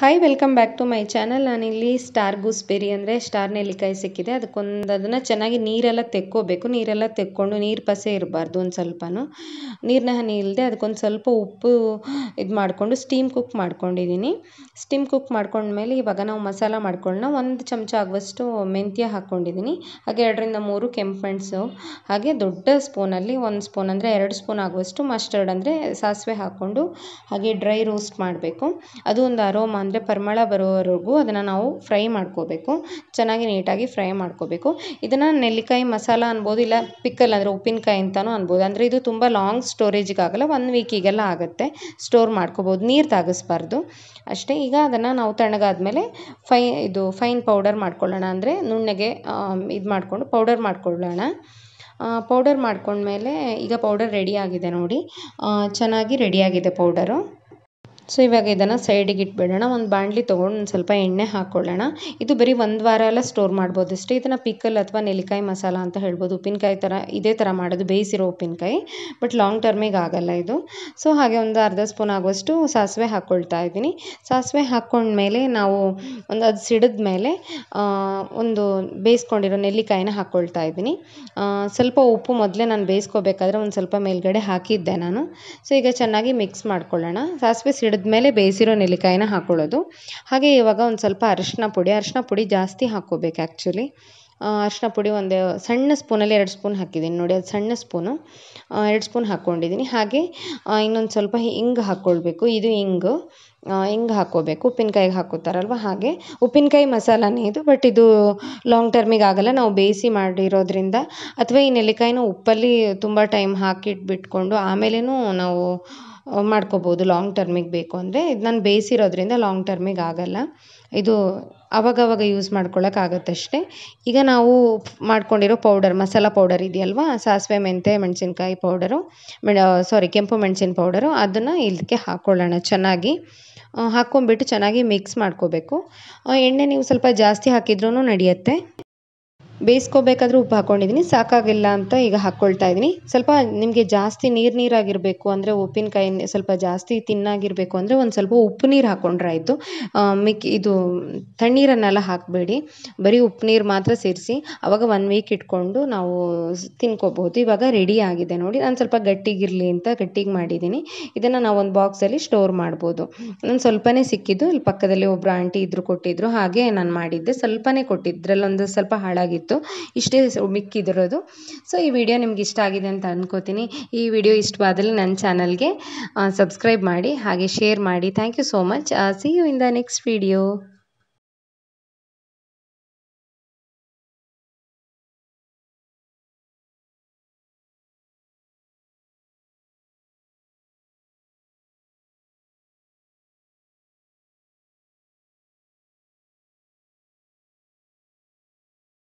hi welcome back to my channel ನಾನಿಲ್ಲಿ star gooseberry ಅಂದರೆ star ನೆಲ್ಲಿಕಾಯಿ ಸಿಕ್ಕಿದೆ ಅದಕ್ಕೊಂದು ಅದನ್ನು ಚೆನ್ನಾಗಿ ನೀರೆಲ್ಲ ತೆಕ್ಕೋಬೇಕು ನೀರೆಲ್ಲ ತೆಕ್ಕೊಂಡು ನೀರು ಪಸೆ ಇರಬಾರ್ದು ಒಂದು ಸ್ವಲ್ಪನೂ ನೀರಿನ ಹನಿ ಇಲ್ಲದೆ ಅದಕ್ಕೊಂದು ಸ್ವಲ್ಪ ಉಪ್ಪು ಇದು ಮಾಡಿಕೊಂಡು ಸ್ಟೀಮ್ ಕುಕ್ ಮಾಡ್ಕೊಂಡಿದ್ದೀನಿ ಸ್ಟೀಮ್ ಕುಕ್ ಮಾಡ್ಕೊಂಡ್ಮೇಲೆ ಇವಾಗ ನಾವು ಮಸಾಲ ಮಾಡ್ಕೊಳ್ಳೋಣ ಒಂದು ಚಮಚ ಆಗುವಷ್ಟು ಮೆಂತ್ಯ ಹಾಕ್ಕೊಂಡಿದ್ದೀನಿ ಹಾಗೆ ಎರಡರಿಂದ ಮೂರು ಕೆಂಪು ಮೆಣಸು ಹಾಗೆ ದೊಡ್ಡ ಸ್ಪೂನಲ್ಲಿ ಒಂದು ಸ್ಪೂನ್ ಅಂದರೆ ಎರಡು ಸ್ಪೂನ್ ಆಗುವಷ್ಟು ಮಸ್ಟರ್ಡ್ ಅಂದರೆ ಸಾಸಿವೆ ಹಾಕ್ಕೊಂಡು ಹಾಗೆ ಡ್ರೈ ರೋಸ್ಟ್ ಮಾಡಬೇಕು ಅದು ಒಂದು ಅರೋಮಾ ಅಂದರೆ ಪರಿಮಳ ಬರೋವರೆಗೂ ಅದನ್ನು ನಾವು ಫ್ರೈ ಮಾಡ್ಕೋಬೇಕು ಚೆನ್ನಾಗಿ ನೀಟಾಗಿ ಫ್ರೈ ಮಾಡ್ಕೋಬೇಕು ಇದನ್ನು ನೆಲ್ಲಿಕಾಯಿ ಮಸಾಲ ಅನ್ಬೋದು ಇಲ್ಲ ಪಿಕ್ಕಲ್ ಅಂದರೆ ಉಪ್ಪಿನಕಾಯಿ ಅಂತಲೂ ಅನ್ಬೋದು ಅಂದರೆ ಇದು ತುಂಬ ಲಾಂಗ್ ಸ್ಟೋರೇಜಿಗೆ ಆಗಲ್ಲ ಒನ್ ವೀಕಿಗೆಲ್ಲ ಆಗುತ್ತೆ ಸ್ಟೋರ್ ಮಾಡ್ಕೋಬೋದು ನೀರು ತಾಗಿಸ್ಬಾರ್ದು ಅಷ್ಟೇ ಈಗ ಅದನ್ನು ನಾವು ತಣ್ಣಗಾದಮೇಲೆ ಫೈ ಇದು ಫೈನ್ ಪೌಡರ್ ಮಾಡ್ಕೊಳ್ಳೋಣ ಅಂದರೆ ನುಣ್ಣಗೆ ಇದು ಮಾಡಿಕೊಂಡು ಪೌಡರ್ ಮಾಡ್ಕೊಳ್ಳೋಣ ಪೌಡರ್ ಮಾಡ್ಕೊಂಡ್ಮೇಲೆ ಈಗ ಪೌಡರ್ ರೆಡಿ ಆಗಿದೆ ನೋಡಿ ಚೆನ್ನಾಗಿ ರೆಡಿಯಾಗಿದೆ ಪೌಡರು ಸೊ ಇವಾಗ ಇದನ್ನು ಸೈಡಿಗೆ ಇಟ್ಬಿಡೋಣ ಒಂದು ಬಾಣಲಿ ತೊಗೊಂಡು ಒಂದು ಸ್ವಲ್ಪ ಎಣ್ಣೆ ಹಾಕ್ಕೊಳ್ಳೋಣ ಇದು ಬರೀ ಒಂದು ವಾರ ಎಲ್ಲ ಸ್ಟೋರ್ ಮಾಡ್ಬೋದು ಅಷ್ಟೇ ಇದನ್ನು ಪಿಕಲ್ ಅಥವಾ ನೆಲ್ಲಿಕಾಯಿ ಮಸಾಲ ಅಂತ ಹೇಳ್ಬೋದು ಉಪ್ಪಿನಕಾಯಿ ಥರ ಇದೇ ಥರ ಮಾಡೋದು ಬೇಯಿಸಿರೋ ಉಪ್ಪಿನಕಾಯಿ ಬಟ್ ಲಾಂಗ್ ಟರ್ಮಿಗೆ ಆಗಲ್ಲ ಇದು ಸೊ ಹಾಗೆ ಒಂದು ಅರ್ಧ ಸ್ಪೂನ್ ಆಗುವಷ್ಟು ಸಾಸಿವೆ ಹಾಕ್ಕೊಳ್ತಾ ಇದ್ದೀನಿ ಸಾಸಿವೆ ಹಾಕ್ಕೊಂಡ್ಮೇಲೆ ನಾವು ಒಂದು ಅದು ಸಿಡಿದ ಮೇಲೆ ಒಂದು ಬೇಯಿಸ್ಕೊಂಡಿರೋ ನೆಲ್ಲಿಕಾಯಿನ ಹಾಕ್ಕೊಳ್ತಾ ಇದ್ದೀನಿ ಸ್ವಲ್ಪ ಉಪ್ಪು ಮೊದಲೇ ನಾನು ಬೇಯಿಸ್ಕೋಬೇಕಾದ್ರೆ ಒಂದು ಸ್ವಲ್ಪ ಮೇಲ್ಗಡೆ ಹಾಕಿದ್ದೆ ನಾನು ಸೊ ಈಗ ಚೆನ್ನಾಗಿ ಮಿಕ್ಸ್ ಮಾಡ್ಕೊಳ್ಳೋಣ ಸಾಸಿವೆ ಸಿಡಿದ ಮೇಲೆ ಬೇಯಿಸಿರೋ ನೆಲ್ಲಿಕಾಯಿನ ಹಾಕ್ಕೊಳ್ಳೋದು ಹಾಗೆ ಇವಾಗ ಒಂದು ಸ್ವಲ್ಪ ಅರಿಶಿನ ಪುಡಿ ಅರಿಶಿನ ಪುಡಿ ಜಾಸ್ತಿ ಹಾಕೋಬೇಕು ಆ್ಯಕ್ಚುಲಿ ಅರಿಶಿನ ಪುಡಿ ಒಂದು ಸಣ್ಣ ಸ್ಪೂನಲ್ಲಿ ಎರಡು ಸ್ಪೂನ್ ಹಾಕಿದ್ದೀನಿ ನೋಡಿ ಅದು ಸಣ್ಣ ಸ್ಪೂನು ಎರಡು ಸ್ಪೂನ್ ಹಾಕ್ಕೊಂಡಿದ್ದೀನಿ ಹಾಗೆ ಇನ್ನೊಂದು ಸ್ವಲ್ಪ ಹಿಂಗೆ ಹಾಕ್ಕೊಳ್ಬೇಕು ಇದು ಹಿಂಗು ಹಿಂಗೆ ಹಾಕ್ಕೋಬೇಕು ಉಪ್ಪಿನಕಾಯಿಗೆ ಹಾಕೋತಾರಲ್ವ ಹಾಗೆ ಉಪ್ಪಿನಕಾಯಿ ಮಸಾಲನೇ ಇದು ಬಟ್ ಇದು ಲಾಂಗ್ ಟರ್ಮಿಗೆ ಆಗಲ್ಲ ನಾವು ಬೇಯಿಸಿ ಮಾಡಿರೋದ್ರಿಂದ ಅಥವಾ ಈ ನೆಲ್ಲಿಕಾಯಿನ ಉಪ್ಪಲ್ಲಿ ತುಂಬ ಟೈಮ್ ಹಾಕಿಟ್ಬಿಟ್ಕೊಂಡು ಆಮೇಲೇ ನಾವು ಮಾಡ್ಕೋಬೋದು ಲಾಂಗ್ ಟರ್ಮಿಗೆ ಬೇಕು ಅಂದರೆ ಇದು ನಾನು ಬೇಯಿಸಿರೋದ್ರಿಂದ ಲಾಂಗ್ ಟರ್ಮಿಗೆ ಆಗೋಲ್ಲ ಇದು ಅವಾಗವಾಗ ಯೂಸ್ ಮಾಡ್ಕೊಳ್ಳೋಕೆ ಅಷ್ಟೇ ಈಗ ನಾವು ಮಾಡ್ಕೊಂಡಿರೋ ಪೌಡರ್ ಮಸಾಲ ಪೌಡರ್ ಇದೆಯಲ್ವ ಸಾಸಿವೆ ಮೆಂತೆ ಮೆಣಸಿನ್ಕಾಯಿ ಪೌಡರು ಸಾರಿ ಕೆಂಪು ಮೆಣಸಿನ ಪೌಡರು ಅದನ್ನು ಇದಕ್ಕೆ ಹಾಕ್ಕೊಳ್ಳೋಣ ಚೆನ್ನಾಗಿ ಹಾಕ್ಕೊಂಡ್ಬಿಟ್ಟು ಚೆನ್ನಾಗಿ ಮಿಕ್ಸ್ ಮಾಡ್ಕೋಬೇಕು ಎಣ್ಣೆ ನೀವು ಸ್ವಲ್ಪ ಜಾಸ್ತಿ ಹಾಕಿದ್ರೂ ನಡೆಯುತ್ತೆ ಬೇಯಿಸ್ಕೋಬೇಕಾದ್ರೂ ಉಪ್ಪು ಹಾಕ್ಕೊಂಡಿದ್ದೀನಿ ಸಾಕಾಗಿಲ್ಲ ಅಂತ ಈಗ ಹಾಕ್ಕೊಳ್ತಾ ಇದ್ದೀನಿ ಸ್ವಲ್ಪ ನಿಮಗೆ ಜಾಸ್ತಿ ನೀರು ನೀರಾಗಿರಬೇಕು ಅಂದರೆ ಉಪ್ಪಿನಕಾಯಿ ಸ್ವಲ್ಪ ಜಾಸ್ತಿ ತಿನ್ನಾಗಿರಬೇಕು ಅಂದರೆ ಒಂದು ಸ್ವಲ್ಪ ಉಪ್ಪು ನೀರು ಹಾಕ್ಕೊಂಡ್ರೆ ಆಯಿತು ಮಿಕ್ಕಿ ಇದು ತಣ್ಣೀರನ್ನೆಲ್ಲ ಹಾಕಬೇಡಿ ಬರೀ ಉಪ್ಪು ನೀರು ಮಾತ್ರ ಸೇರಿಸಿ ಅವಾಗ ಒನ್ ವೀಕ್ ಇಟ್ಕೊಂಡು ನಾವು ತಿನ್ಕೋಬಹುದು ಇವಾಗ ರೆಡಿ ಆಗಿದೆ ನೋಡಿ ನಾನು ಸ್ವಲ್ಪ ಗಟ್ಟಿಗಿರಲಿ ಅಂತ ಗಟ್ಟಿಗೆ ಮಾಡಿದ್ದೀನಿ ಇದನ್ನು ನಾವು ಒಂದು ಬಾಕ್ಸಲ್ಲಿ ಸ್ಟೋರ್ ಮಾಡ್ಬೋದು ನಾನು ಸ್ವಲ್ಪನೇ ಸಿಕ್ಕಿದ್ದು ಇಲ್ಲಿ ಪಕ್ಕದಲ್ಲಿ ಒಬ್ಬರು ಆಂಟಿ ಇದ್ರು ಕೊಟ್ಟಿದ್ರು ಹಾಗೆ ನಾನು ಮಾಡಿದ್ದೆ ಸ್ವಲ್ಪನೇ ಕೊಟ್ಟಿದ್ದರಲ್ಲೊಂದು ಸ್ವಲ್ಪ ಹಾಳಾಗಿತ್ತು ಇತ್ತು ಇಷ್ಟೇ ಮಿಕ್ಕಿದಿರೋದು ಸೊ ಈ ವಿಡಿಯೋ ನಿಮ್ಗೆ ಇಷ್ಟ ಆಗಿದೆ ಅಂತ ಅಂದ್ಕೋತೀನಿ ಈ ವಿಡಿಯೋ ಇಷ್ಟವಾದಲ್ಲಿ ನನ್ನ ಚಾನಲ್ಗೆ ಸಬ್ಸ್ಕ್ರೈಬ್ ಮಾಡಿ ಹಾಗೆ ಶೇರ್ ಮಾಡಿ thank you so much see you in the next video